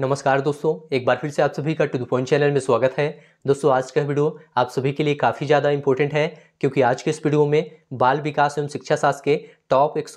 नमस्कार दोस्तों एक बार फिर से आप सभी का टू द पॉइंट चैनल में स्वागत है दोस्तों आज का वीडियो आप सभी के लिए काफ़ी ज़्यादा इंपॉर्टेंट है क्योंकि आज के इस वीडियो में बाल विकास एवं शिक्षा शास्त्र के टॉप एक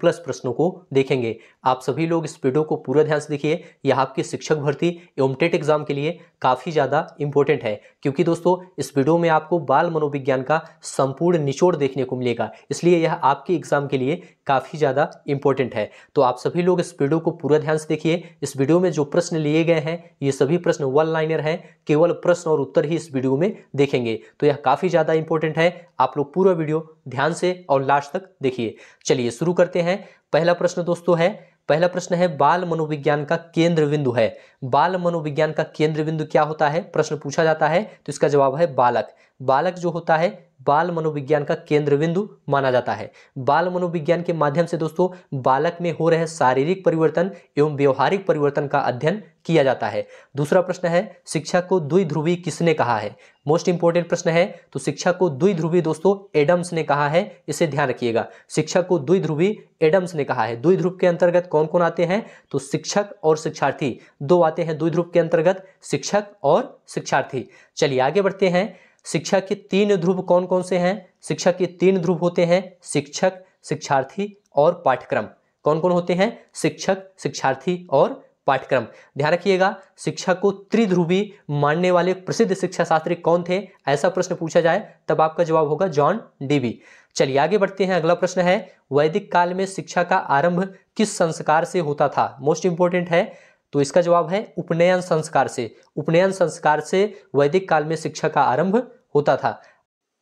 प्लस प्रश्नों को देखेंगे आप सभी लोग इस वीडियो को पूरा ध्यान से देखिए यह आपके शिक्षक भर्ती एवं टेट एग्जाम के लिए काफ़ी ज़्यादा इंपॉर्टेंट है क्योंकि दोस्तों इस वीडियो में आपको बाल मनोविज्ञान का संपूर्ण निचोड़ देखने को मिलेगा इसलिए यह आपके एग्जाम के लिए काफ़ी ज़्यादा इंपॉर्टेंट है तो आप सभी लोग इस वीडियो को पूरा ध्यान से देखिए इस वीडियो में जो प्रश्न लिए गए हैं ये सभी प्रश्न वन लाइनर हैं केवल प्रश्न और और उत्तर ही इस वीडियो में देखेंगे तो यह काफ़ी ज़्यादा इंपॉर्टेंट है आप लोग पूरा वीडियो ध्यान से और लास्ट तक देखिए चलिए शुरू करते हैं पहला प्रश्न दोस्तों है पहला प्रश्न है बाल मनोविज्ञान का केंद्र बिंदु है बाल मनोविज्ञान का केंद्र बिंदु क्या होता है प्रश्न पूछा जाता है तो इसका जवाब है बालक बालक जो होता है बाल मनोविज्ञान का केंद्र बिंदु माना जाता है बाल मनोविज्ञान के माध्यम से दोस्तों बालक में हो रहे शारीरिक परिवर्तन एवं व्यवहारिक परिवर्तन का अध्ययन किया जाता है दूसरा प्रश्न है शिक्षा को द्विध्रुवी किसने कहा है मोस्ट इंपोर्टेंट प्रश्न है तो शिक्षा को द्विध्रुवी दोस्तों एडम्स ने कहा है इसे ध्यान रखिएगा शिक्षा को द्विध्रुवी एडम्स ने कहा है द्विध्रुव के अंतर्गत कौन कौन आते हैं तो शिक्षक और शिक्षार्थी दो आते हैं द्विध्रुव के अंतर्गत शिक्षक और शिक्षार्थी चलिए आगे बढ़ते हैं शिक्षा के तीन ध्रुव कौन कौन से हैं शिक्षा के तीन ध्रुव होते हैं शिक्षक शिक्षार्थी और पाठ्यक्रम कौन कौन होते हैं शिक्षक शिक्षार्थी और पाठ्यक्रम ध्यान रखिएगा शिक्षा को त्रिध्रुवी मानने वाले प्रसिद्ध शिक्षा शास्त्री कौन थे ऐसा प्रश्न पूछा जाए तब आपका जवाब होगा जॉन डीबी चलिए आगे बढ़ते हैं अगला प्रश्न है वैदिक काल में शिक्षा का आरंभ किस संस्कार से होता था मोस्ट इंपॉर्टेंट है तो इसका जवाब है उपनयन संस्कार से उपनयन संस्कार से वैदिक काल में शिक्षा का आरंभ होता था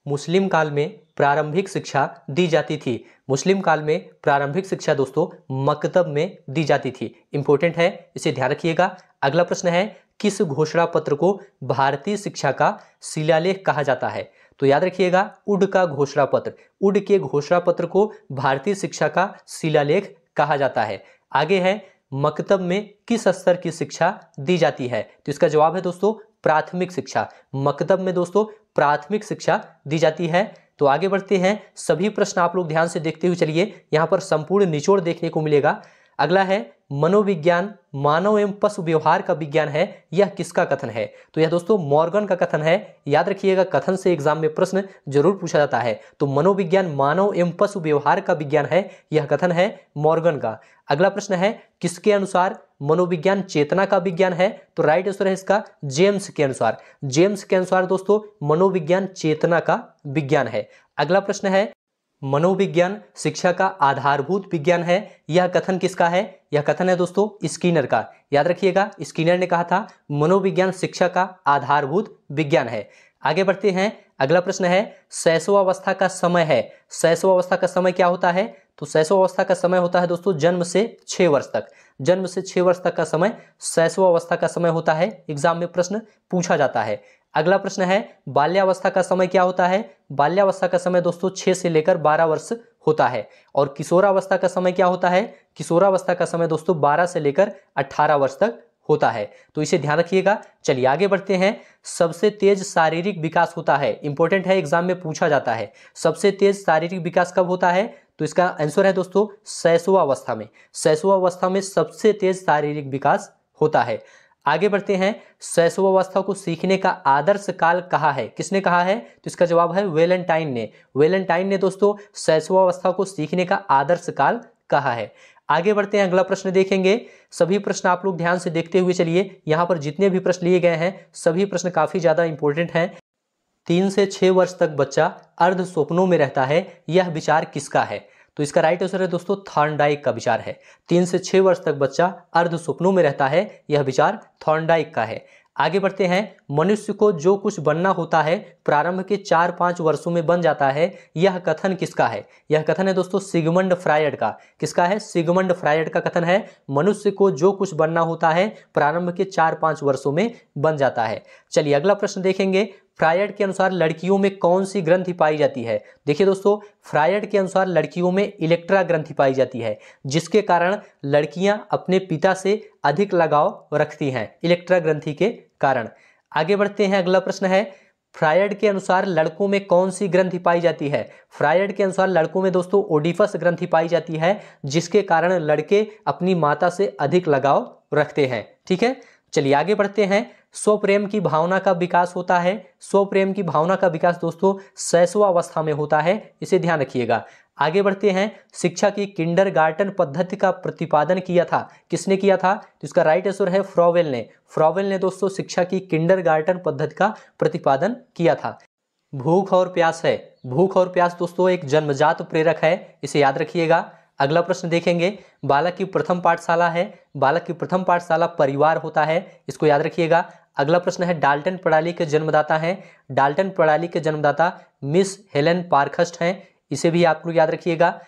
मुस्लिम काल में प्रारंभिक शिक्षा दी जाती थी मुस्लिम काल में प्रारंभिक शिक्षा दोस्तों मकतब में दी जाती थी इंपॉर्टेंट है इसे ध्यान रखिएगा अगला प्रश्न है किस घोषणा पत्र को भारतीय शिक्षा का शिलालेख कहा जाता है तो याद रखिएगा उड का घोषणा पत्र उड के घोषणा पत्र को भारतीय शिक्षा का शिलालेख कहा जाता है आगे है मकतब में किस स्तर की शिक्षा दी जाती है तो इसका जवाब है दोस्तों प्राथमिक शिक्षा मकदब में दोस्तों प्राथमिक शिक्षा दी जाती है तो आगे बढ़ते हैं सभी प्रश्न आप लोग ध्यान से देखते हुए चलिए यहाँ पर संपूर्ण निचोड़ देखने को मिलेगा अगला है मनोविज्ञान मानव एवं पशु व्यवहार का विज्ञान है यह किसका कथन है तो यह दोस्तों मॉर्गन का कथन है याद रखिएगा कथन से एग्जाम में प्रश्न जरूर पूछा जाता है तो मनोविज्ञान मानव एवं पशु व्यवहार का विज्ञान है यह कथन है मॉर्गन का अगला प्रश्न है किसके अनुसार मनोविज्ञान चेतना का विज्ञान है तो राइट आंसर है इसका जेम्स के अनुसार जेम्स के अनुसार दोस्तों मनोविज्ञान चेतना का विज्ञान है अगला प्रश्न है मनोविज्ञान शिक्षा का आधारभूत विज्ञान है यह कथन किसका है यह कथन है दोस्तों स्किनर का याद रखिएगा स्किनर ने कहा था मनोविज्ञान शिक्षा का आधारभूत विज्ञान है आगे बढ़ते हैं अगला प्रश्न है शैशवावस्था का समय है शैशवावस्था का समय क्या होता है तो शैशवावस्था का समय होता है दोस्तों जन्म से छः वर्ष तक जन्म से छः वर्ष तक का समय शैशवावस्था का समय होता है एग्जाम में प्रश्न पूछा जाता है अगला प्रश्न है बाल्यावस्था का समय क्या होता है बाल्यावस्था का समय दोस्तों छह से लेकर बारह वर्ष होता है और किशोरावस्था का समय क्या होता है किशोरावस्था का समय दोस्तों बारह से लेकर अठारह वर्ष तक होता है तो इसे ध्यान रखिएगा चलिए आगे बढ़ते हैं सबसे तेज शारीरिक विकास होता है इंपॉर्टेंट है एग्जाम में पूछा जाता है सबसे तेज शारीरिक विकास कब होता है तो इसका आंसर है दोस्तों सैसवावस्था में अवस्था में सबसे तेज शारीरिक विकास होता है आगे बढ़ते हैं शैशवावस्था को सीखने का आदर्श काल कहा है किसने कहा है तो इसका जवाब है वेलेंटाइन ने वेलेंटाइन ने दोस्तों शैशवावस्था को सीखने का आदर्श काल कहा है आगे बढ़ते हैं अगला प्रश्न देखेंगे सभी प्रश्न आप लोग ध्यान से देखते हुए चलिए यहाँ पर जितने भी प्रश्न लिए गए हैं सभी प्रश्न काफ़ी ज़्यादा इंपॉर्टेंट हैं तीन से छः वर्ष तक बच्चा अर्ध स्वप्नों में रहता है यह विचार किसका है तो इसका राइट आंसर है दोस्तों थॉर्नडाइक का विचार है तीन से छह वर्ष तक बच्चा अर्ध स्वप्नों में रहता है यह विचार थॉर्नडाइक का है आगे बढ़ते हैं मनुष्य को जो कुछ बनना होता है प्रारंभ के चार पांच वर्षों में बन जाता है यह कथन किसका है यह कथन है दोस्तों सिगमंड फ्रायड का किसका है सिगमंड फ्रायड का कथन है मनुष्य को जो कुछ बनना होता है प्रारंभ के चार पांच वर्षों में बन जाता है चलिए अगला प्रश्न देखेंगे फ्रायड के अनुसार लड़कियों में कौन सी ग्रंथि पाई जाती है देखिए दोस्तों फ्रायड के अनुसार लड़कियों में इलेक्ट्रा ग्रंथि पाई जाती है जिसके कारण लड़कियां अपने पिता से अधिक लगाव रखती हैं इलेक्ट्रा ग्रंथि के कारण आगे बढ़ते हैं अगला प्रश्न है फ्रायड के अनुसार लड़कों में कौन सी ग्रंथि पाई जाती है फ्रायड के अनुसार लड़कों में दोस्तों ओडिफस ग्रंथि पाई जाती है जिसके कारण लड़के अपनी माता से अधिक लगाव रखते हैं ठीक है चलिए आगे बढ़ते हैं स्वप्रेम की भावना का विकास होता है स्वप्रेम की भावना का विकास दोस्तों शैशवावस्था में होता है इसे ध्यान रखिएगा आगे बढ़ते हैं शिक्षा की किंडर गार्टन पद्धति का प्रतिपादन किया था किसने किया था जिसका राइट आंसर है फ्रॉवेल ने फ्रॉवेल ने दोस्तों शिक्षा की किंडर गार्टन पद्धति का प्रतिपादन किया था भूख और प्यास है भूख और प्यास दोस्तों एक जन्मजात प्रेरक है इसे याद रखिएगा अगला प्रश्न देखेंगे बालक की प्रथम पाठशाला है बालक की प्रथम पाठशाला परिवार होता है इसको याद रखिएगा अगला प्रश्न है डाल्टन प्रणाली के जन्मदाता हैं डाल्टन प्रणाली के जन्मदाता मिस हेलेन पार्खस्ट हैं इसे भी आप लोग याद रखिएगा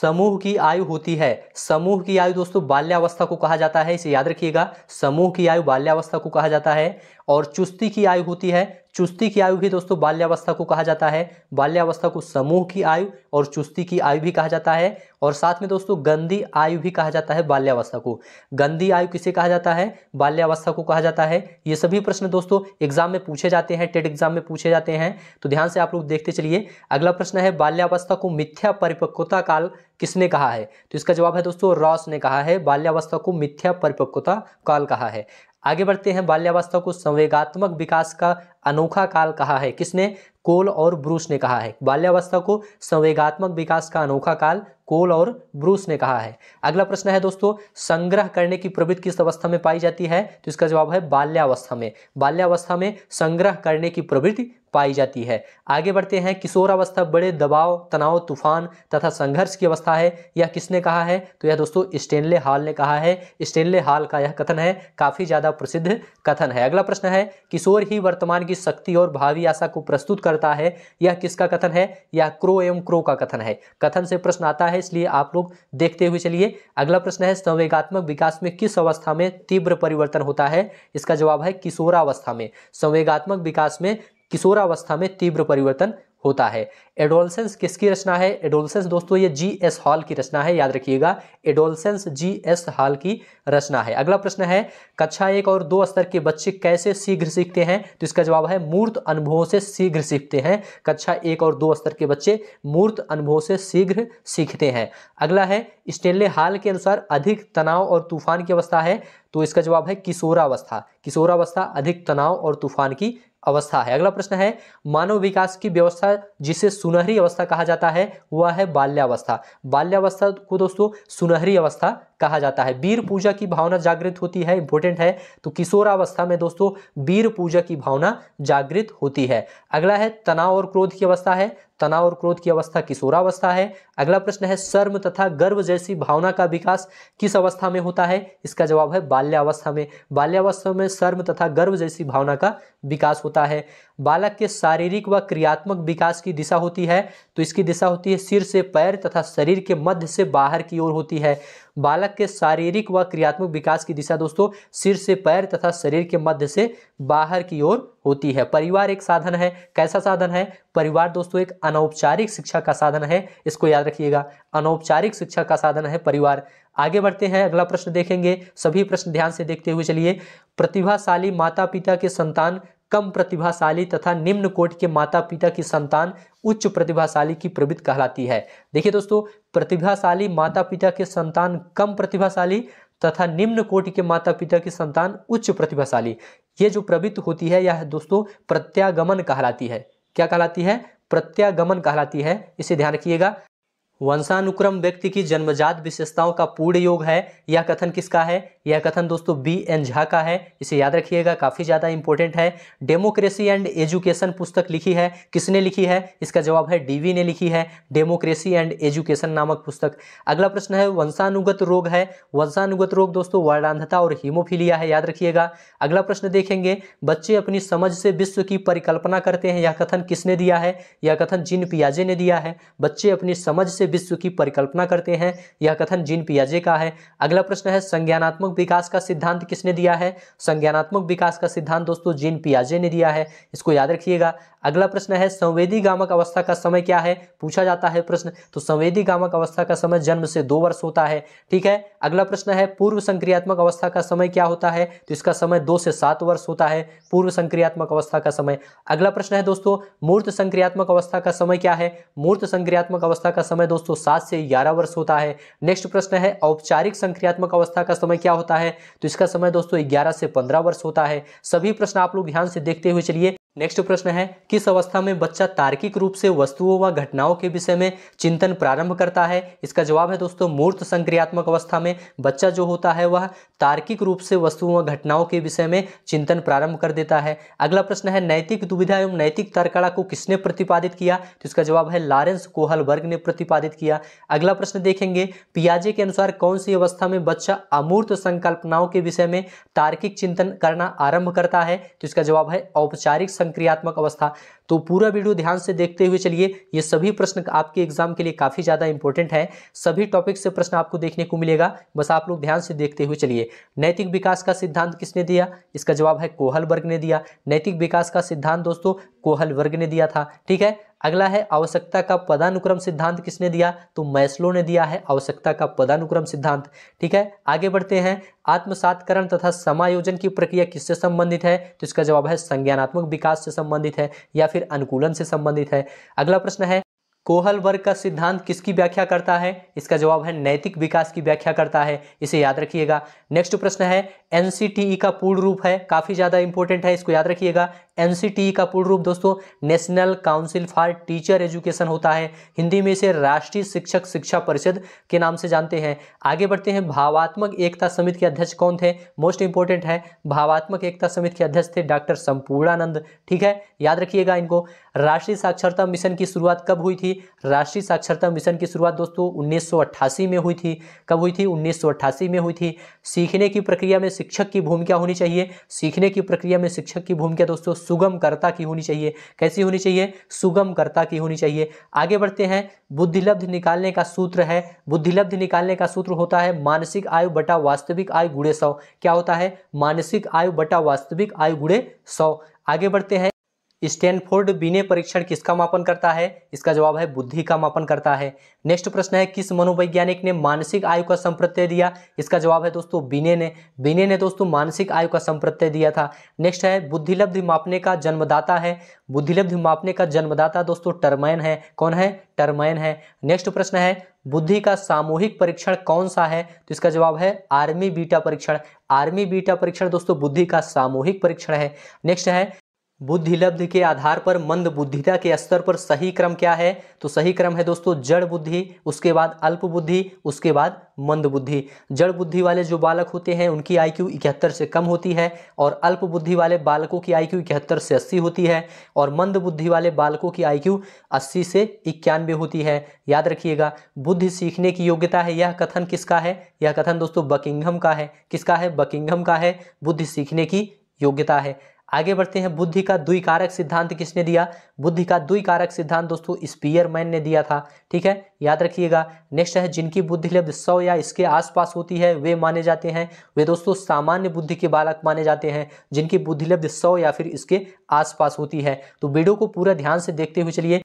समूह की आयु होती है समूह की आयु दोस्तों बाल्यावस्था को कहा जाता है इसे याद रखिएगा समूह की आयु बाल्यावस्था को कहा जाता है और चुस्ती की आयु होती है चुस्ती की आयु भी दोस्तों बाल्यावस्था को कहा जाता है बाल्यावस्था को समूह की आयु और चुस्ती की आयु भी कहा जाता है और साथ में दोस्तों गंदी आयु भी कहा जाता है बाल्यावस्था को गंदी आयु किसे कहा जाता है बाल्यावस्था को कहा जाता है ये सभी प्रश्न दोस्तों एग्जाम में पूछे जाते हैं टेट एग्जाम में पूछे जाते हैं तो ध्यान से आप लोग देखते चलिए अगला प्रश्न है बाल्यावस्था को मिथ्या परिपक्वता काल किसने कहा है तो इसका जवाब है दोस्तों रॉस ने कहा है बाल्यावस्था को मिथ्या परिपक्वता काल कहा है आगे बढ़ते हैं बाल्यावस्था को संवेगात्मक विकास का अनोखा काल कहा है किसने कोल और ब्रूस ने कहा है बाल्यावस्था को संवेगात्मक विकास का अनोखा काल कोल और ब्रूस ने कहा है अगला प्रश्न है दोस्तों संग्रह करने की प्रवृत्ति किस अवस्था में पाई जाती है तो इसका जवाब है बाल्यावस्था में बाल्यावस्था में संग्रह करने की प्रवृत्ति पाई जाती है आगे बढ़ते हैं किशोर अवस्था बड़े दबाव तनाव तूफान तथा संघर्ष की अवस्था है यह किसने कहा है तो यह दोस्तों स्टेनले हाल ने कहा है स्टेनले हाल का यह कथन है काफी ज्यादा प्रसिद्ध कथन है अगला प्रश्न है किशोर ही वर्तमान की शक्ति और भावी आशा को प्रस्तुत कर करता है यह किसका कथन है यह क्रो एवं क्रो का कथन है कथन से प्रश्न आता है इसलिए आप लोग देखते हुए चलिए अगला प्रश्न है संवेगात्मक विकास में किस अवस्था में तीव्र परिवर्तन होता है इसका जवाब है किशोरावस्था में संवेगात्मक विकास में किशोरावस्था में तीव्र परिवर्तन होता है एडोलसेंस किसकी रचना है एडोलसेंस दोस्तों ये जी एस हॉल की रचना है याद रखिएगा एडोलसेंस जी एस हॉल की रचना है अगला प्रश्न है कक्षा एक और दो स्तर के बच्चे कैसे शीघ्र सीखते हैं तो इसका जवाब है मूर्त अनुभवों से शीघ्र सीखते हैं कक्षा एक और दो स्तर के बच्चे मूर्त अनुभवों से शीघ्र सीखते हैं अगला है स्टेनले हाल के अनुसार अधिक तनाव और तूफान की अवस्था है तो इसका जवाब है किशोरावस्था किशोरावस्था अधिक तनाव और तूफान की अवस्था है अगला प्रश्न है मानव विकास की व्यवस्था जिसे सुनहरी अवस्था कहा जाता है वह है बाल्यावस्था बाल्यावस्था को दोस्तों सुनहरी अवस्था कहा जाता है वीर पूजा की भावना जागृत होती है इंपॉर्टेंट है तो किशोरावस्था में दोस्तों वीर पूजा की भावना जागृत होती है अगला है तनाव और क्रोध की अवस्था है तनाव और क्रोध की अवस्था किशोरावस्था है अगला प्रश्न है शर्म तथा गर्व जैसी भावना का विकास किस अवस्था में होता है इसका जवाब है बाल्यावस्था में बाल्यावस्था में शर्म तथा गर्व जैसी भावना का विकास होता है बालक के शारीरिक व क्रियात्मक विकास की दिशा होती है तो इसकी दिशा होती है सिर से पैर तथा शरीर के मध्य से बाहर की ओर होती है बालक के शारीरिक व क्रियात्मक विकास की दिशा दोस्तों सिर से पैर तथा शरीर के मध्य से बाहर की ओर होती है परिवार एक साधन है कैसा साधन है परिवार दोस्तों एक अनौपचारिक शिक्षा का साधन है इसको याद रखिएगा अनौपचारिक शिक्षा का साधन है परिवार आगे बढ़ते हैं अगला प्रश्न देखेंगे सभी प्रश्न ध्यान से देखते हुए चलिए प्रतिभाशाली माता पिता के संतान कम प्रतिभाशाली तथा निम्न कोट के माता पिता की संतान उच्च प्रतिभाशाली की प्रवृत्ति कहलाती है देखिए दोस्तों प्रतिभाशाली माता पिता के संतान कम प्रतिभाशाली तथा निम्न कोटि के माता पिता की संतान उच्च प्रतिभाशाली ये जो प्रवृत्ति होती है यह दोस्तों प्रत्यागमन कहलाती है क्या कहलाती है प्रत्यागमन कहलाती है इसे ध्यान रखिएगा वंशानुक्रम व्यक्ति की जन्मजात विशेषताओं का पूर्ण योग है यह कथन किसका है यह कथन दोस्तों बी एन झा का है इसे याद रखिएगा काफ़ी ज़्यादा इंपॉर्टेंट है डेमोक्रेसी एंड एजुकेशन पुस्तक लिखी है किसने लिखी है इसका जवाब है डीवी ने लिखी है डेमोक्रेसी एंड एजुकेशन नामक पुस्तक अगला प्रश्न है वंशानुगत रोग है वंशानुगत रोग दोस्तों वर्णांधता और हीमोफीलिया है याद रखिएगा अगला प्रश्न देखेंगे बच्चे अपनी समझ से विश्व की परिकल्पना करते हैं यह कथन किसने दिया है यह कथन जिन पियाजे ने दिया है बच्चे अपनी समझ से विश्व की परिकल्पना करते हैं यह कथन जीन पियाजे का है अगला प्रश्न है संज्ञानात्मक विकास का सिद्धांत किसने दिया है संज्ञानात्मक विकास का सिद्धांत दोस्तों जीन पियाजे ने दिया है इसको याद रखिएगा अगला प्रश्न है संवेदी गामक अवस्था का समय क्या है पूछा जाता है प्रश्न तो संवेदी गामक अवस्था का समय जन्म से दो वर्ष होता है ठीक है अगला प्रश्न है पूर्व संक्रियात्मक अवस्था का समय क्या होता है तो इसका समय दो से सात वर्ष होता है पूर्व संक्रियात्मक अवस्था का समय अगला प्रश्न है दोस्तों मूर्त संक्रियात्मक अवस्था का समय क्या है मूर्त संक्रियात्मक अवस्था का समय दोस्तों सात से ग्यारह वर्ष होता है नेक्स्ट प्रश्न है औपचारिक संक्रियात्मक अवस्था का समय क्या होता है तो इसका समय दोस्तों ग्यारह से पंद्रह वर्ष होता है सभी प्रश्न आप लोग ध्यान से देखते हुए चलिए नेक्स्ट प्रश्न है किस अवस्था में बच्चा तार्किक रूप से वस्तुओं व घटनाओं के विषय में चिंतन प्रारंभ करता है इसका जवाब है दोस्तों मूर्त संक्रियात्मक अवस्था में बच्चा जो होता है वह तार्किक रूप से वस्तुओं व घटनाओं के विषय में चिंतन प्रारंभ कर देता है अगला प्रश्न है नैतिक दुविधा एवं नैतिक तर्कड़ा को किसने प्रतिपादित किया तो इसका जवाब है लॉरेंस कोहल वर्ग ने प्रतिपादित किया अगला प्रश्न देखेंगे पियाजे के अनुसार कौन सी अवस्था में बच्चा अमूर्त संकल्पनाओं के विषय में तार्किक चिंतन करना आरंभ करता है तो इसका जवाब है औपचारिक संक्रियात्मक अवस्था तो पूरा वीडियो ध्यान से देखते हुए चलिए ये सभी प्रश्न आपके एग्जाम के लिए काफ़ी ज़्यादा इंपॉर्टेंट है सभी टॉपिक से प्रश्न आपको देखने को मिलेगा बस आप लोग ध्यान से देखते हुए चलिए नैतिक विकास का सिद्धांत किसने दिया इसका जवाब है कोहल वर्ग ने दिया नैतिक विकास का सिद्धांत दोस्तों कोहल वर्ग ने दिया था ठीक है अगला है आवश्यकता का पदानुक्रम सिद्धांत किसने दिया तो मैस्लो ने दिया है आवश्यकता का पदानुक्रम सिद्धांत ठीक है आगे बढ़ते हैं आत्मसातकरण तथा समायोजन की प्रक्रिया किससे संबंधित है तो इसका जवाब है संज्ञानात्मक विकास से संबंधित है या फिर फिर अनुकूलन से संबंधित है अगला प्रश्न है कोहल वर्ग का सिद्धांत किसकी व्याख्या करता है इसका जवाब है नैतिक विकास की व्याख्या करता है इसे याद रखिएगा नेक्स्ट प्रश्न है एन का पूर्ण रूप है काफ़ी ज़्यादा इंपॉर्टेंट है इसको याद रखिएगा एन का पूर्ण रूप दोस्तों National Council for Teacher Education होता है हिंदी में इसे राष्ट्रीय शिक्षक शिक्षा परिषद के नाम से जानते हैं आगे बढ़ते हैं भावात्मक एकता समिति के अध्यक्ष कौन थे मोस्ट इंपॉर्टेंट है भावात्मक एकता समिति के अध्यक्ष थे डॉक्टर संपूर्णानंद ठीक है याद रखिएगा इनको राष्ट्रीय साक्षरता मिशन की शुरुआत कब हुई थी राष्ट्रीय साक्षरता मिशन की शुरुआत दोस्तों उन्नीस में हुई थी कब हुई थी उन्नीस में हुई थी सीखने की प्रक्रिया में शिक्षक की भूमिका होनी चाहिए सीखने की प्रक्रिया में शिक्षक की भूमिका दोस्तों सुगमकर्ता की होनी चाहिए कैसी होनी चाहिए सुगमकर्ता की होनी चाहिए आगे बढ़ते हैं बुद्धिलब्ध निकालने का सूत्र है बुद्धिलब्ध निकालने का सूत्र होता है मानसिक आयु बटा वास्तविक आयु गुड़े सौ क्या होता है मानसिक आयु बटा वास्तविक आयु गुड़े सौ आगे बढ़ते हैं स्टैनफोर्ड बिने परीक्षण किसका मापन करता है इसका जवाब है बुद्धि का मापन करता है नेक्स्ट प्रश्न है किस मनोवैज्ञानिक ने मानसिक आयु का संप्रत्यय दिया इसका जवाब है दोस्तों बिने ने बिने ने दोस्तों मानसिक आयु का संप्रत्यय दिया था नेक्स्ट है बुद्धिलब्धि मापने का जन्मदाता है बुद्धिलब्धि मापने का जन्मदाता दोस्तों टर्मैन है कौन है टर्मैन है नेक्स्ट प्रश्न है बुद्धि का सामूहिक परीक्षण कौन सा है तो इसका जवाब है आर्मी बीटा परीक्षण आर्मी बीटा परीक्षण दोस्तों बुद्धि का सामूहिक परीक्षण है नेक्स्ट है बुद्धि लब्ध के आधार पर मंद बुद्धिता के स्तर पर सही क्रम क्या है तो सही क्रम है दोस्तों जड़ बुद्धि उसके बाद अल्प बुद्धि उसके बाद मंद बुद्धि जड़ बुद्धि वाले जो बालक होते हैं उनकी आईक्यू इकहत्तर से कम होती है और अल्प बुद्धि वाले बालकों की आईक्यू इकहत्तर से 80 होती है और मंद बुद्धि वाले बालकों की आईक्यू अस्सी से इक्यानवे होती है याद रखिएगा बुद्धि सीखने की योग्यता है यह कथन किसका है यह कथन दोस्तों बकिंगम का है किसका है बकिंगम का है बुद्धि सीखने की योग्यता है आगे बढ़ते हैं बुद्धि का द्विकारक सिद्धांत किसने दिया बुद्धि का द्विकारक सिद्धांत दोस्तों स्पीयरमैन ने दिया था ठीक है याद रखिएगा नेक्स्ट है जिनकी बुद्धि लब्ध सौ या इसके आसपास होती है वे माने जाते हैं वे दोस्तों सामान्य बुद्धि के बालक माने जाते हैं जिनकी बुद्धि लब्ध सौ या फिर इसके आसपास होती है तो वीडियो को पूरा ध्यान से देखते हुए चलिए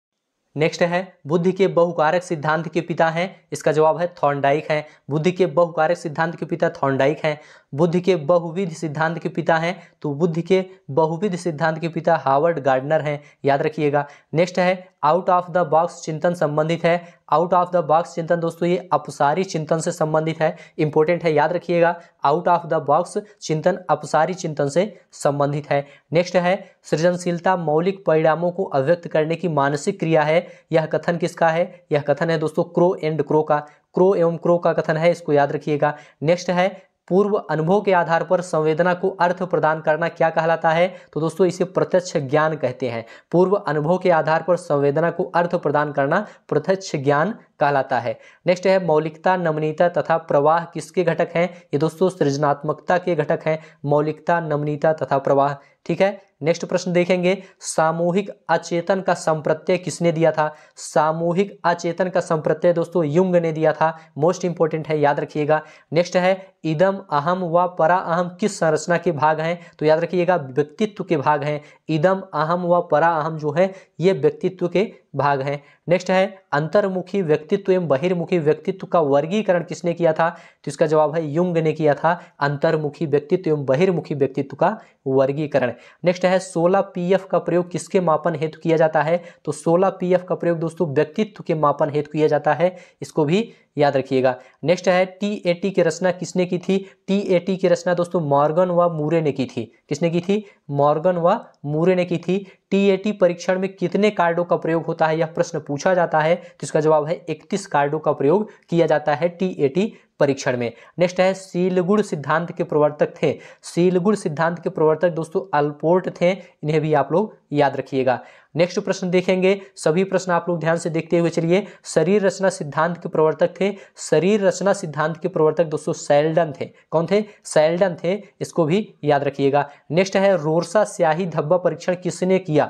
नेक्स्ट है बुद्धि के बहुकारक सिद्धांत के पिता हैं इसका जवाब है थॉर्नडाइक हैं बुद्धि के बहुकारक सिद्धांत के पिता थॉर्नडाइक हैं बुद्ध के बहुविध सिद्धांत के पिता हैं तो बुद्ध के बहुविध सिद्धांत के पिता हावर्ड गार्डनर हैं याद रखिएगा नेक्स्ट है आउट ऑफ द बॉक्स चिंतन संबंधित है आउट ऑफ द बॉक्स चिंतन दोस्तों ये अपसारी चिंतन से संबंधित है इंपॉर्टेंट है याद रखिएगा आउट ऑफ द बॉक्स चिंतन अपसारी चिंतन से संबंधित है नेक्स्ट है सृजनशीलता मौलिक परिणामों को अव्यक्त करने की मानसिक क्रिया है यह कथन किसका है यह कथन है दोस्तों क्रो एंड क्रो का क्रो एवं क्रो का कथन है इसको याद रखिएगा नेक्स्ट है पूर्व अनुभव के आधार पर संवेदना को अर्थ प्रदान करना क्या कहलाता है तो दोस्तों इसे प्रत्यक्ष ज्ञान कहते हैं पूर्व अनुभव के आधार पर संवेदना को अर्थ प्रदान करना प्रत्यक्ष ज्ञान कहलाता है नेक्स्ट है मौलिकता नमनीयता तथा प्रवाह किसके घटक हैं ये दोस्तों सृजनात्मकता के घटक हैं मौलिकता नमनीयता तथा प्रवाह ठीक है नेक्स्ट प्रश्न देखेंगे सामूहिक अचेतन का संप्रत्यय किसने दिया था सामूहिक अचेतन का संप्रत्यय दोस्तों युंग ने दिया था मोस्ट इंपॉर्टेंट है याद रखिएगा नेक्स्ट है इदम अहम व परा अहम किस संरचना के भाग हैं तो याद रखिएगा व्यक्तित्व के भाग हैं इदम अहम व परा अहम जो है ये व्यक्तित्व के भाग है नेक्स्ट है अंतर्मुखी व्यक्तित्व एवं बहिर्मुखी व्यक्तित्व का वर्गीकरण किसने किया था तो इसका जवाब है युंग ने किया था अंतर्मुखी व्यक्तित्व एवं बहिर्मुखी व्यक्तित्व का वर्गीकरण नेक्स्ट है सोलह पीएफ का प्रयोग किसके मापन हेतु किया जाता है तो सोलह पीएफ का प्रयोग दोस्तों व्यक्तित्व के मापन हेतु किया जाता है इसको भी याद रखिएगा नेक्स्ट है टी ए टी की रचना किसने की थी टी ए टी की रचना दोस्तों मॉर्गन व मूरे ने की थी किसने की थी मॉर्गन व मूरे ने की थी टी ए टी परीक्षण में कितने कार्डों का प्रयोग होता है यह प्रश्न पूछा जाता है तो इसका जवाब है इकतीस कार्डों का प्रयोग किया जाता है टी ए टी परीक्षण में नेक्स्ट है सीलगुड़ सिद्धांत के प्रवर्तक थे सीलगुड़ सिद्धांत के प्रवर्तक दोस्तों अल्पोर्ट थे इन्हें भी आप लोग याद रखिएगा नेक्स्ट प्रश्न देखेंगे सभी प्रश्न आप लोग ध्यान से देखते हुए चलिए शरीर रचना सिद्धांत के प्रवर्तक थे शरीर रचना सिद्धांत के प्रवर्तक दोस्तों सेल्डन थे कौन थे सेल्डन थे इसको भी याद रखिएगा नेक्स्ट है रोरसा स्याही धब्बा परीक्षण किसने किया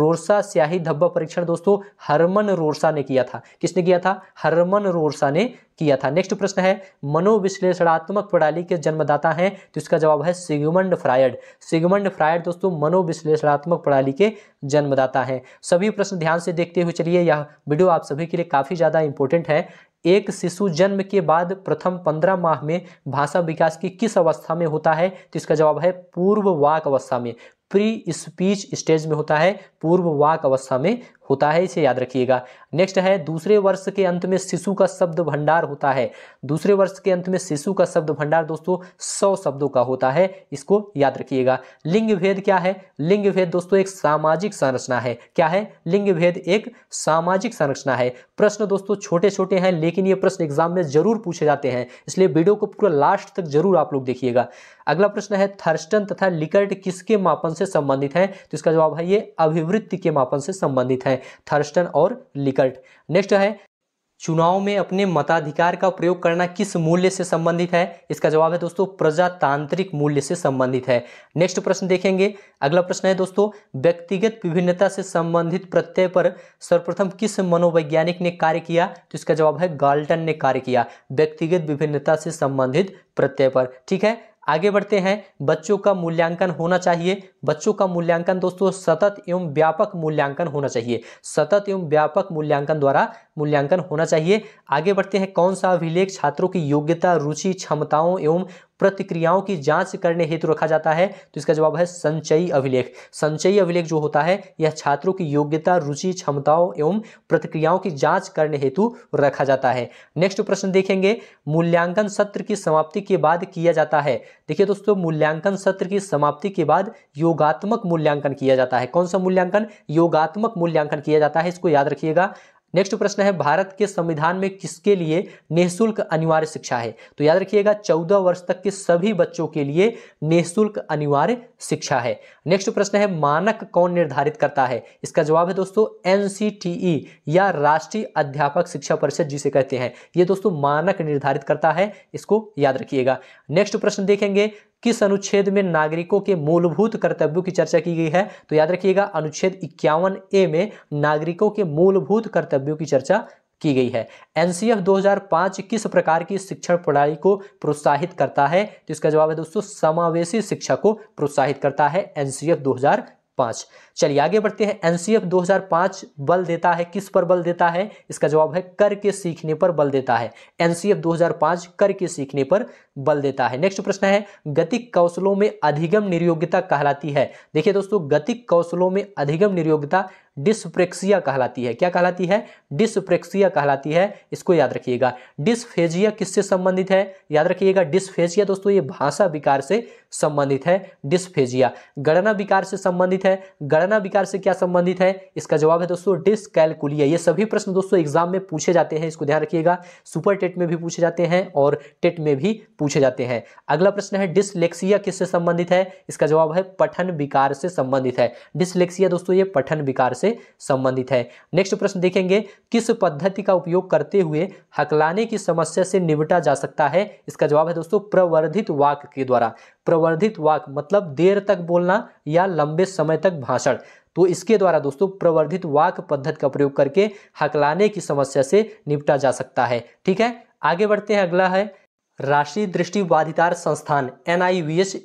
रोरसा स्याही धब्बा परीक्षण दोस्तों हरमन रोरसा ने किया था किसने किया था हरमन रोरसा ने किया था नेक्स्ट प्रश्न है मनोविश्लेषणात्मक प्रणाली के जन्मदाता हैं तो इसका जवाब है सिगमंड फ्रायड सिगमंड फ्रायड दोस्तों मनोविश्लेषणात्मक प्रणाली के जन्मदाता हैं सभी प्रश्न ध्यान से देखते हुए चलिए यह वीडियो आप सभी के लिए काफ़ी ज़्यादा इंपॉर्टेंट है एक शिशु जन्म के बाद प्रथम पंद्रह माह में भाषा विकास की किस अवस्था में होता है तो इसका जवाब है पूर्व वाक अवस्था में प्री स्पीच स्टेज में होता है पूर्व वाक अवस्था में होता है इसे याद रखिएगा नेक्स्ट है दूसरे वर्ष के अंत में शिशु का शब्द भंडार होता है दूसरे वर्ष के अंत में शिशु का शब्द भंडार दोस्तों सौ शब्दों का होता है इसको याद रखिएगा लिंग भेद क्या है लिंग भेद दोस्तों एक सामाजिक संरचना है क्या है लिंग भेद एक सामाजिक संरचना है प्रश्न दोस्तों छोटे छोटे हैं लेकिन ये प्रश्न एग्जाम में जरूर पूछे जाते हैं इसलिए वीडियो को पूरा लास्ट तक जरूर आप लोग देखिएगा अगला प्रश्न है थर्स्टन तथा लिकर्ट किसके मापन से संबंधित है तो इसका जवाब है ये अभिवृत्ति के मापन से संबंधित है थर्स्टन और लिकर्ट नेक्स्ट है चुनाव में अपने मताधिकार का प्रयोग करना किस मूल्य से संबंधित है इसका जवाब है दोस्तों प्रजातांत्रिक मूल्य से संबंधित है नेक्स्ट प्रश्न देखेंगे अगला प्रश्न है दोस्तों व्यक्तिगत विभिन्नता से संबंधित प्रत्यय पर सर्वप्रथम किस मनोवैज्ञानिक ने कार्य किया तो इसका जवाब है गाल्टन ने कार्य किया व्यक्तिगत विभिन्नता से संबंधित प्रत्यय पर ठीक है आगे बढ़ते हैं बच्चों का मूल्यांकन होना चाहिए बच्चों का मूल्यांकन दोस्तों सतत एवं व्यापक मूल्यांकन होना चाहिए सतत एवं व्यापक मूल्यांकन द्वारा मूल्यांकन होना चाहिए आगे बढ़ते हैं कौन सा अभिलेख छात्रों की योग्यता रुचि क्षमताओं एवं प्रतिक्रियाओं की जांच करने हेतु रखा जाता है तो इसका जवाब है संचयी अभिलेख संचयी अभिलेख जो होता है यह छात्रों की योग्यता रुचि क्षमताओं एवं प्रतिक्रियाओं की जांच करने हेतु रखा जाता है नेक्स्ट प्रश्न देखेंगे मूल्यांकन सत्र की समाप्ति के बाद किया जाता है देखिए दोस्तों मूल्यांकन सत्र की समाप्ति के बाद योग योगात्मक मूल्यांकन किया जाता है कौन सा मूल्यांकन योगात्मक मूल्यांकन किया जाता है इसको याद रखिएगा नेक्स्ट प्रश्न है भारत के संविधान में किसके लिए निःशुल्क अनिवार्य शिक्षा है तो याद रखिएगा चौदह वर्ष तक के सभी बच्चों के लिए निःशुल्क अनिवार्य शिक्षा है नेक्स्ट प्रश्न है मानक कौन निर्धारित करता है इसका जवाब है दोस्तों एनसीटीई या राष्ट्रीय अध्यापक शिक्षा परिषद जिसे कहते हैं ये दोस्तों मानक निर्धारित करता है इसको याद रखिएगा नेक्स्ट प्रश्न देखेंगे किस अनुच्छेद में नागरिकों के मूलभूत कर्तव्यों की चर्चा की गई है तो याद रखिएगा अनुच्छेद इक्यावन ए में नागरिकों के मूलभूत कर्तव्यों की चर्चा की गई है एनसीएफ 2005 किस प्रकार की शिक्षण प्रणाली को प्रोत्साहित करता है तो इसका जवाब है दोस्तों समावेशी शिक्षा को प्रोत्साहित करता है एनसीएफ 2005 पाँच चलिए आगे बढ़ते हैं एनसीएफ 2005 बल देता है किस पर बल देता है इसका जवाब है कर के सीखने पर बल देता है एनसीएफ 2005 कर के सीखने पर बल देता है नेक्स्ट प्रश्न है गतिक कौशलों में अधिगम निर्योग्यता कहलाती है देखिए दोस्तों गतिक कौशलों में अधिगम निर्योग्यता डिसप्रेक्सिया कहलाती है क्या कहलाती है डिसप्रेक्सिया कहलाती है इसको याद रखिएगा डिसफेजिया किससे संबंधित है याद रखिएगा डिसफेजिया दोस्तों ये भाषा विकार से संबंधित है डिसफेजिया गणना विकार से संबंधित है गणना विकार से क्या संबंधित है इसका जवाब है दोस्तों डिसकैलकुलिया ये सभी प्रश्न दोस्तों एग्जाम में पूछे जाते हैं इसको ध्यान रखिएगा सुपर टेट में भी पूछे जाते हैं और टेट में भी पूछे जाते हैं अगला प्रश्न है डिसलेक्सिया किससे संबंधित है इसका जवाब है पठन विकार से संबंधित है डिसलेक्सिया दोस्तों ये पठन विकार से से संबंधित है नेक्स्ट प्रश्न देखेंगे किस पद्धति का उपयोग करते हुए हकलाने की समस्या से निपटा जा सकता है इसका जवाब है दोस्तों प्रवर्धित वाक के द्वारा प्रवर्धित वाक मतलब देर तक बोलना या लंबे समय तक भाषण तो इसके द्वारा दोस्तों प्रवर्धित वाक पद्धति का प्रयोग करके हकलाने की समस्या से निपटा जा सकता है ठीक है आगे बढ़ते हैं अगला है राष्ट्रीय दृष्टि बाधितार संस्थान एन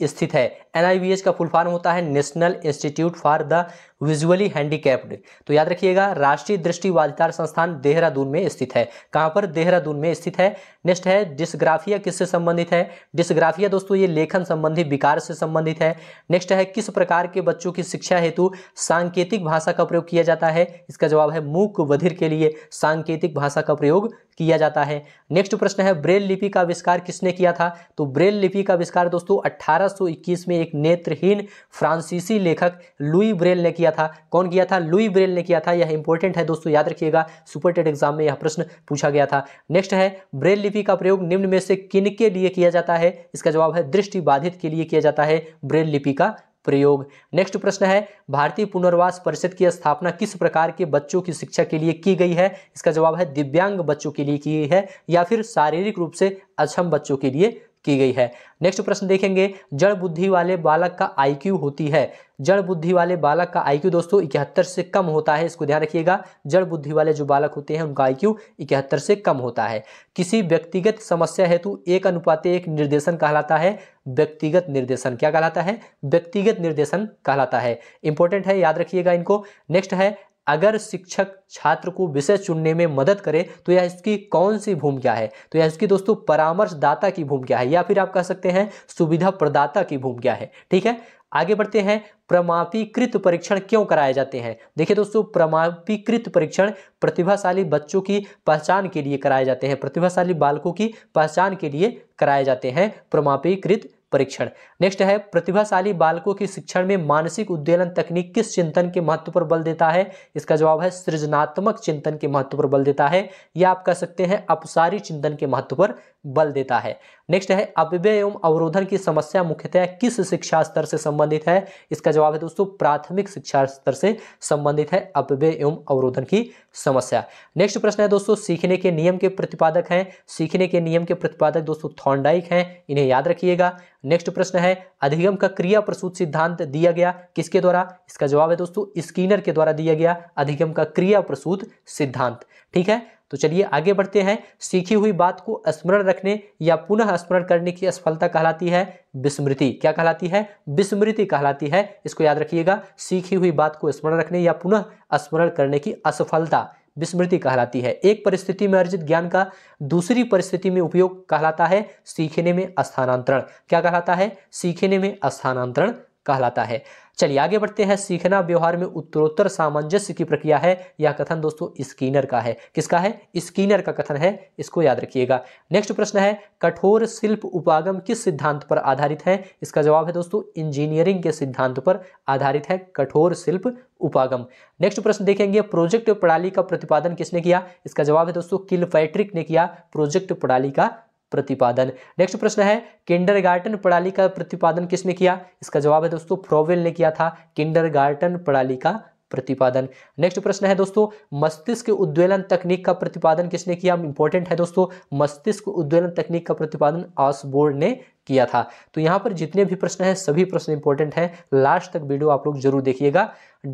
स्थित है एन का फुल फॉर्म होता है National Institute for the Visually Handicapped तो याद रखिएगा राष्ट्रीय दृष्टि वाधिकार संस्थान देहरादून में स्थित है कहाँ पर देहरादून में स्थित है नेक्स्ट है डिस्ग्राफिया किससे संबंधित है डिस्ग्राफिया दोस्तों ये लेखन संबंधी विकार से संबंधित है नेक्स्ट है किस प्रकार के बच्चों की शिक्षा हेतु सांकेतिक भाषा का प्रयोग किया जाता है इसका जवाब है मूक वधिर के लिए सांकेतिक भाषा का प्रयोग किया जाता है नेक्स्ट प्रश्न है ब्रेल लिपि का आविष्कार किसने किया था तो ब्रेल लिपि का आविष्कार दोस्तों 1821 में एक नेत्रहीन फ्रांसीसी लेखक लुई ब्रेल ने किया था कौन किया था लुई ब्रेल ने किया था यह इंपॉर्टेंट है दोस्तों याद रखिएगा सुपर टेट एग्जाम में यह प्रश्न पूछा गया था नेक्स्ट है ब्रेल लिपि का प्रयोग निम्न में से किन के लिए किया जाता है इसका जवाब है दृष्टिबाधित के लिए किया जाता है ब्रेल लिपि का प्रयोग नेक्स्ट प्रश्न है भारतीय पुनर्वास परिषद की स्थापना किस प्रकार के बच्चों की शिक्षा के लिए की गई है इसका जवाब है दिव्यांग बच्चों के लिए की गई है या फिर शारीरिक रूप से अक्षम बच्चों के लिए की गई है नेक्स्ट प्रश्न देखेंगे जड़ बुद्धि वाले बालक का आईक्यू होती है जड़ बुद्धि वाले बालक का आईक्यू दोस्तों इकहत्तर से कम होता है इसको ध्यान रखिएगा जड़ बुद्धि वाले जो बालक होते हैं उनका आईक्यू इकहत्तर से कम होता है किसी व्यक्तिगत समस्या हेतु एक अनुपात एक निर्देशन कहलाता है व्यक्तिगत निर्देशन क्या कहलाता है व्यक्तिगत निर्देशन कहलाता है इंपॉर्टेंट है याद रखिएगा इनको नेक्स्ट है अगर शिक्षक छात्र को विषय चुनने में मदद करे तो यह इसकी कौन सी भूमिका है तो यह इसकी दोस्तों परामर्शदाता की भूमिका है या फिर आप कह सकते हैं सुविधा प्रदाता की भूमिका है ठीक है आगे बढ़ते हैं प्रमापीकृत परीक्षण क्यों कराए जाते हैं देखिए दोस्तों प्रमापीकृत परीक्षण प्रतिभाशाली बच्चों की पहचान के लिए कराए जाते हैं प्रतिभाशाली बालकों की पहचान के लिए कराए जाते हैं प्रमापीकृत परीक्षण नेक्स्ट है प्रतिभाशाली बालकों के शिक्षण में मानसिक उद्वेलन तकनीक किस चिंतन के महत्व पर बल देता है इसका जवाब है सृजनात्मक चिंतन के महत्व पर बल देता है या आप कह सकते हैं अपसारी चिंतन के महत्व पर बल देता है नेक्स्ट है अव्यय एवं अवरोधन की समस्या मुख्यतः किस शिक्षा स्तर से संबंधित है इसका जवाब है दोस्तों प्राथमिक शिक्षा स्तर से संबंधित है अव्यय एवं अवरोधन की समस्या नेक्स्ट प्रश्न है दोस्तों सीखने के नियम के प्रतिपादक हैं सीखने के नियम के प्रतिपादक दोस्तों थॉन्डाइक हैं इन्हें याद रखिएगा नेक्स्ट प्रश्न है अधिगम का क्रिया प्रसूत सिद्धांत दिया गया किसके द्वारा इसका जवाब है दोस्तों स्कीनर के द्वारा दिया गया अधिगम का क्रिया प्रसूत सिद्धांत ठीक है तो चलिए आगे बढ़ते हैं सीखी हुई बात को स्मरण रखने या पुनः स्मरण करने की असफलता कहलाती है विस्मृति क्या कहलाती है विस्मृति कहलाती है इसको याद रखिएगा सीखी हुई बात को स्मरण रखने या पुनः स्मरण करने की असफलता विस्मृति कहलाती है एक परिस्थिति में अर्जित ज्ञान का दूसरी परिस्थिति में उपयोग कहलाता है सीखने में स्थानांतरण क्या कहलाता है सीखने में स्थानांतरण कहलाता है चलिए आगे बढ़ते हैं सीखना व्यवहार में उत्तरोत्तर सामंजस्य की प्रक्रिया है यह कथन दोस्तों स्कीनर का है किसका है स्कीनर का कथन है इसको याद रखिएगा नेक्स्ट प्रश्न है कठोर शिल्प उपागम किस सिद्धांत पर आधारित है इसका जवाब है दोस्तों इंजीनियरिंग के सिद्धांत पर आधारित है कठोर शिल्प उपागम नेक्स्ट प्रश्न देखेंगे प्रोजेक्ट प्रणाली का प्रतिपादन किसने किया इसका जवाब है दोस्तों किल पैट्रिक ने किया प्रोजेक्ट प्रणाली का प्रतिपादन नेक्स्ट प्रश्न है किंडर प्रणाली का प्रतिपादन किसने किया इसका जवाब है दोस्तों फ्रोवेल ने किया था किंडर प्रणाली का प्रतिपादन नेक्स्ट प्रश्न है दोस्तों मस्तिष्क उद्वेलन तकनीक का प्रतिपादन किसने किया इंपॉर्टेंट है दोस्तों मस्तिष्क उद्वेलन तकनीक का प्रतिपादन आसबोर्ड ने किया था तो यहाँ पर जितने भी प्रश्न हैं सभी प्रश्न इंपॉर्टेंट हैं लास्ट तक वीडियो आप लोग जरूर देखिएगा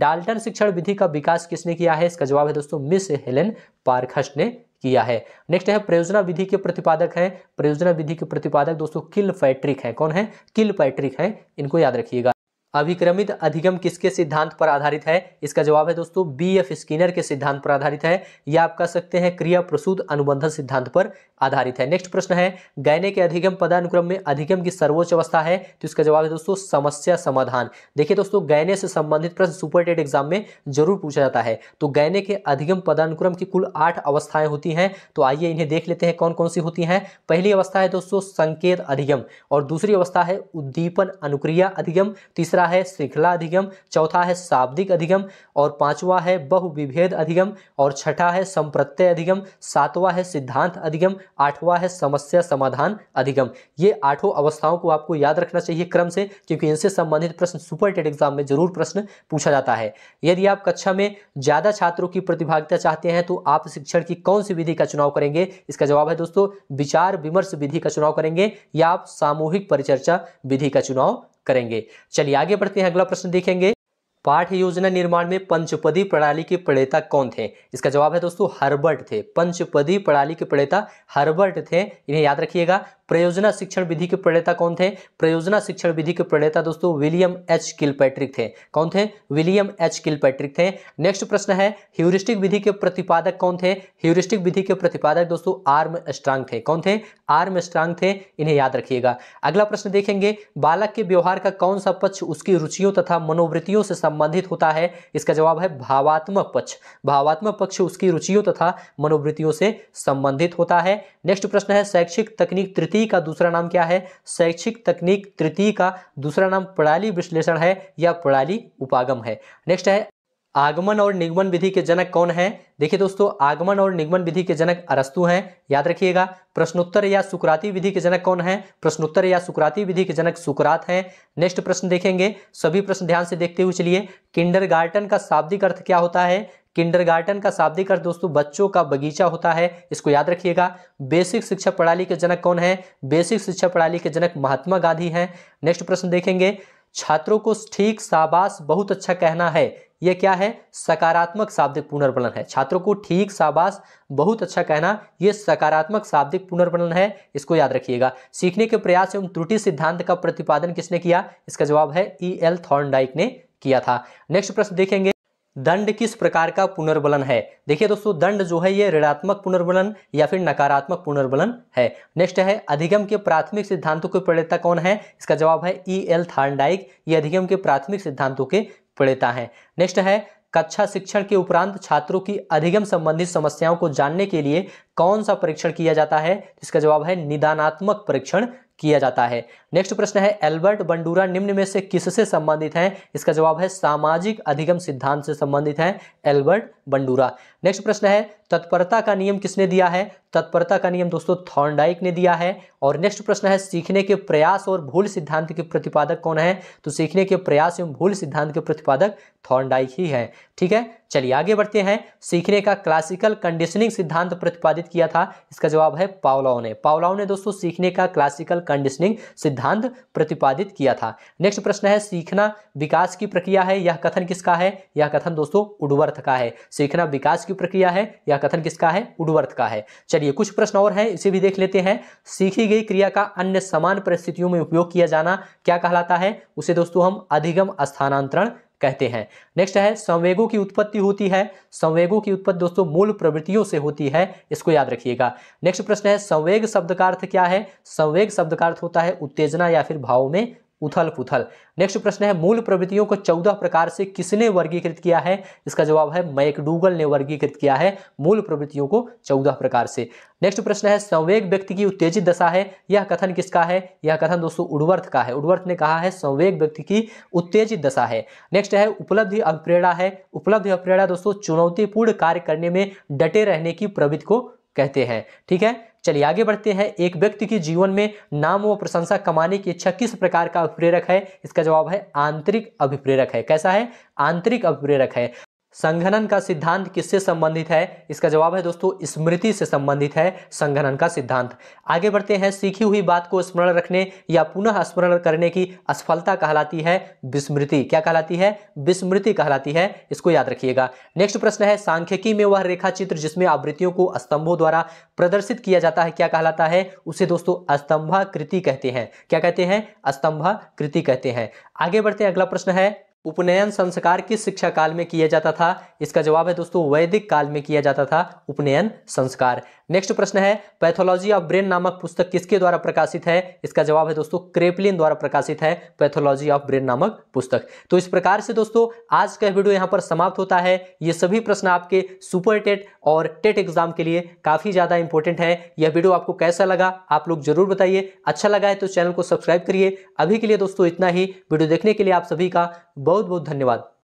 डाल्टन शिक्षण विधि का विकास किसने किया है इसका जवाब है दोस्तों मिस हेलेन पार्खस्ट ने किया है नेक्स्ट है प्रयोजना विधि के प्रतिपादक हैं प्रयोजना विधि के प्रतिपादक दोस्तों किल पैट्रिक हैं कौन है किल पैट्रिक हैं इनको याद रखिएगा अभिक्रमित अधिगम किसके सिद्धांत पर आधारित है इसका जवाब है दोस्तों बी एफ स्किनर के सिद्धांत पर आधारित है या आप कह सकते हैं क्रिया प्रसूद अनुबंधन सिद्धांत पर आधारित है नेक्स्ट प्रश्न है गायने के अधिगम पदानुक्रम में अधिगम की सर्वोच्च अवस्था है तो इसका जवाब है दोस्तों समस्या समाधान देखिए दोस्तों गायने से संबंधित प्रश्न सुपर टेट एग्जाम में जरूर पूछा जाता है तो गायने के अधिगम पदानुक्रम की कुल आठ अवस्थाएं होती हैं तो आइए इन्हें देख लेते हैं कौन कौन सी होती हैं पहली अवस्था है दोस्तों संकेत अधिगम और दूसरी अवस्था है उद्दीपन अनुक्रिया अधिगम तीसरा तीसरा है श्रृंखला अधिगम चौथा है शाब्दिक अधिगम और पांचवा है बहुविभेद अधिगम और छठा है संप्रत्यय अधिगम सातवा है सिद्धांत अधिगम आठवां है समस्या समाधान अधिगम ये आठों अवस्थाओं को आपको याद रखना चाहिए क्रम से क्योंकि इनसे संबंधित प्रश्न सुपर टेट एग्जाम में जरूर प्रश्न पूछा जाता है यदि आप कक्षा में ज़्यादा छात्रों की प्रतिभागिता चाहते हैं तो आप शिक्षण की कौन सी विधि का चुनाव करेंगे इसका जवाब है दोस्तों विचार विमर्श विधि का चुनाव करेंगे या आप सामूहिक परिचर्चा विधि का चुनाव करेंगे चलिए आगे बढ़ते हैं अगला प्रश्न देखेंगे पाठ योजना निर्माण में पंचपदी प्रणाली के प्रणेता कौन थे इसका जवाब है दोस्तों हर्बर्ट थे पंचपदी प्रणाली के प्रणेता हर्बर्ट थे इन्हें याद रखिएगा प्रयोजना शिक्षण विधि के प्रणेता कौन थे प्रयोजना शिक्षण विधि के प्रणेता दोस्तों विलियम एच किलपैट्रिक थे कौन थे विलियम एच किलपैट्रिक थे नेक्स्ट प्रश्न है ह्यूरिस्टिक विधि के प्रतिपादक कौन थे ह्यूरिस्टिक विधि के प्रतिपादक दोस्तों आर्म स्ट्रांग थे कौन थे आर्म स्ट्रांग थे इन्हें याद रखिएगा अगला प्रश्न देखेंगे बालक के व्यवहार का कौन सा पक्ष उसकी रुचियों तथा मनोवृत्तियों से संबंधित होता है इसका जवाब है भावात्मक पक्ष भावात्मक पक्ष उसकी रुचियों तथा मनोवृत्तियों से संबंधित होता है नेक्स्ट प्रश्न है शैक्षिक तकनीक तृतीय तृतीय का दूसरा नाम क्या है शैक्षिक तकनीक तृतीय का दूसरा नाम प्रणाली विश्लेषण है या प्रणाली उपागम है नेक्स्ट है आगमन और निगमन विधि के जनक कौन है देखिए दोस्तों आगमन और निगमन विधि के जनक अरस्तु हैं याद रखिएगा प्रश्नोत्तर या सुकराती विधि के जनक कौन है प्रश्नोत्तर या सुकराती विधि के जनक सुकरात हैं नेक्स्ट प्रश्न देखेंगे सभी प्रश्न ध्यान से देखते हुए चलिए किंडरगार्टन का शाब्दिक अर्थ क्या होता है किंडरगार्टन का शाब्दिक अर्थ दोस्तों बच्चों का बगीचा होता है इसको याद रखिएगा बेसिक शिक्षा प्रणाली के जनक कौन है बेसिक शिक्षा प्रणाली के जनक महात्मा गांधी हैं नेक्स्ट प्रश्न देखेंगे छात्रों को ठीक शाबाश बहुत अच्छा कहना है यह क्या है सकारात्मक शाब्दिक पुनर्वलन है छात्रों को ठीक शाबाश बहुत अच्छा कहना यह सकारात्मक शाब्दिक पुनर्वलन है इसको याद रखिएगा सीखने के प्रयास एवं त्रुटि सिद्धांत का प्रतिपादन किसने किया इसका जवाब है ई एल थॉर्नडाइक ने किया था नेक्स्ट प्रश्न देखेंगे दंड किस प्रकार का पुनर्बलन है देखिए दोस्तों दंड जो है ये ऋणात्मक पुनर्बलन या फिर नकारात्मक पुनर्बलन है नेक्स्ट है अधिगम के प्राथमिक सिद्धांतों के प्रणेता कौन है इसका जवाब है ई एल थार्डाइक ये अधिगम के प्राथमिक सिद्धांतों के प्रणेता है नेक्स्ट है कक्षा शिक्षण के उपरांत छात्रों की अधिगम संबंधित समस्याओं को जानने के लिए कौन सा परीक्षण किया जाता है इसका जवाब है निदानात्मक परीक्षण किया जाता है नेक्स्ट प्रश्न है एल्बर्ट बंडूरा निम्न में से किससे संबंधित हैं इसका जवाब है सामाजिक अधिगम सिद्धांत से संबंधित हैं एल्बर्ट बंडूरा नेक्स्ट प्रश्न है तत्परता का नियम किसने दिया है तत्परता का नियम दोस्तों थॉर्नडाइक ने दिया है और नेक्स्ट प्रश्न है सीखने के प्रयास और भूल सिद्धांत के प्रतिपादक कौन है तो सीखने के प्रयास एवं भूल सिद्धांत के प्रतिपादक थॉर्नडाइक ही है ठीक है चलिए आगे बढ़ते हैं सीखने का क्लासिकल कंडीशनिंग सिद्धांत प्रतिपादित किया था इसका जवाब है पावलाओ ने पावलाओ ने दोस्तों सीखने का क्लासिकल कंडीशनिंग सिद्धांत प्रतिपादित किया था नेक्स्ट प्रश्न है सीखना विकास की प्रक्रिया है यह कथन किसका है यह कथन दोस्तों उडवर्थ का है सीखना विकास की प्रक्रिया है यह कथन किसका है उडवर्थ का है चलिए कुछ प्रश्न और हैं इसे भी देख लेते हैं सीखी गई क्रिया का अन्य समान परिस्थितियों में उपयोग किया जाना क्या कहलाता है उसे दोस्तों हम अधिगम स्थानांतरण कहते हैं नेक्स्ट है संवेगों की उत्पत्ति होती है संवेगों की उत्पत्ति दोस्तों मूल प्रवृत्तियों से होती है इसको याद रखिएगा नेक्स्ट प्रश्न है संवेग शब्द का अर्थ क्या है संवेग शब्द का अर्थ होता है उत्तेजना या फिर भाव में उथल पुथल नेक्स्ट प्रश्न है मूल प्रवृत्तियों को चौदह प्रकार से किसने वर्गीकृत किया है इसका जवाब है मैकडूगल ने वर्गीकृत किया है मूल प्रवृत्तियों को चौदह प्रकार से नेक्स्ट प्रश्न है संवेग व्यक्ति की उत्तेजित दशा है यह कथन किसका है यह कथन दोस्तों उर्वर्थ का है उडवर्थ ने कहा है संवेग व्यक्ति की उत्तेजित दशा है नेक्स्ट है उपलब्धि अवप्रेरणा है उपलब्धि अप्रेरणा दोस्तों चुनौतीपूर्ण कार्य करने में डटे रहने की प्रवृत्ति को कहते हैं ठीक है चलिए आगे बढ़ते हैं एक व्यक्ति के जीवन में नाम व प्रशंसा कमाने की इच्छा किस प्रकार का अभिप्रेरक है इसका जवाब है आंतरिक अभिप्रेरक है कैसा है आंतरिक अभिप्रेरक है संघनन का सिद्धांत किससे संबंधित है इसका जवाब है दोस्तों स्मृति से संबंधित है संघनन का सिद्धांत आगे बढ़ते हैं सीखी हुई बात को स्मरण रखने या पुनः स्मरण करने की असफलता कहलाती है विस्मृति क्या कहलाती है विस्मृति कहलाती है इसको याद रखिएगा नेक्स्ट प्रश्न है सांख्यिकी में वह रेखा चित्र जिसमें आवृत्तियों को स्तंभों द्वारा प्रदर्शित किया जाता है क्या कहलाता है उसे दोस्तों कृति कहते हैं क्या कहते हैं कृति कहते हैं आगे बढ़ते हैं अगला प्रश्न है उपनयन संस्कार किस शिक्षा काल में किया जाता था इसका जवाब है दोस्तों वैदिक काल में किया जाता था उपनयन संस्कार नेक्स्ट प्रश्न है पैथोलॉजी ऑफ ब्रेन नामक पुस्तक किसके द्वारा प्रकाशित है इसका जवाब है दोस्तों क्रेपलिन द्वारा प्रकाशित है पैथोलॉजी ऑफ ब्रेन नामक पुस्तक तो इस प्रकार से दोस्तों आज का वीडियो यहाँ पर समाप्त होता है ये सभी प्रश्न आपके सुपर टेट और टेट एग्जाम के लिए काफ़ी ज़्यादा इंपॉर्टेंट है यह वीडियो आपको कैसा लगा आप लोग जरूर बताइए अच्छा लगा है तो चैनल को सब्सक्राइब करिए अभी के लिए दोस्तों इतना ही वीडियो देखने के लिए आप सभी का बहुत बहुत धन्यवाद